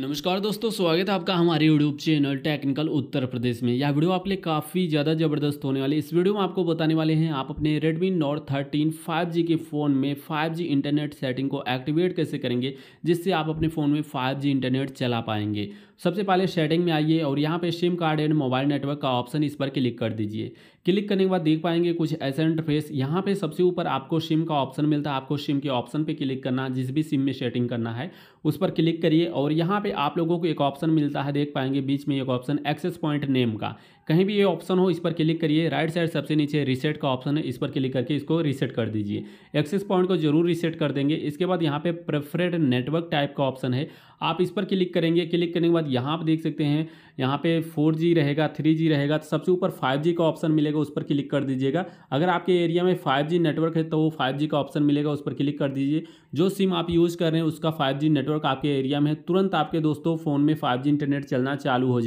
नमस्कार दोस्तों स्वागत है आपका हमारे YouTube channel technical Uttar Pradesh में यह वीडियो आपके लिए काफ़ी ज़्यादा ज़बरदस्त होने वाली इस वीडियो में आपको बताने वाले हैं आप अपने Redmi Note 13 5G के फ़ोन में 5G इंटरनेट सेटिंग को एक्टिवेट कैसे करेंगे जिससे आप अपने फ़ोन में 5G इंटरनेट चला पाएंगे सबसे पहले सेटिंग में आइए और यहाँ पर SIM card and mobile network का ऑप्शन इस पर क्लिक कर दीजिए क्लिक करने के बाद देख पाएंगे कुछ ऐसा इंटरफेस यहाँ पे सबसे ऊपर आपको सिम का ऑप्शन मिलता है आपको सिम के ऑप्शन पे क्लिक करना जिस भी सिम में सेटिंग करना है उस पर क्लिक करिए और यहाँ पे आप लोगों को एक ऑप्शन मिलता है देख पाएंगे बीच में एक ऑप्शन एक्सेस पॉइंट नेम का कहीं भी ये ऑप्शन हो इस पर क्लिक करिए राइट साइड सबसे नीचे रिसेट का ऑप्शन है इस पर क्लिक करके इसको रिसेट कर दीजिए एक्सेस पॉइंट को जरूर रिसेट कर देंगे इसके बाद यहाँ पे प्रेफरेड नेटवर्क टाइप का ऑप्शन है आप इस पर क्लिक करेंगे क्लिक करने के बाद यहाँ पर देख सकते हैं यहाँ पे 4G रहेगा 3G रहेगा तो सबसे ऊपर 5G का ऑप्शन मिलेगा उस पर क्लिक कर दीजिएगा अगर आपके एरिया में 5G नेटवर्क है तो वो 5G का ऑप्शन मिलेगा उस पर क्लिक कर दीजिए जो सिम आप यूज़ कर रहे हैं उसका 5G नेटवर्क आपके एरिया में है तुरंत आपके दोस्तों फ़ोन में 5G इंटरनेट चलना चालू हो जाए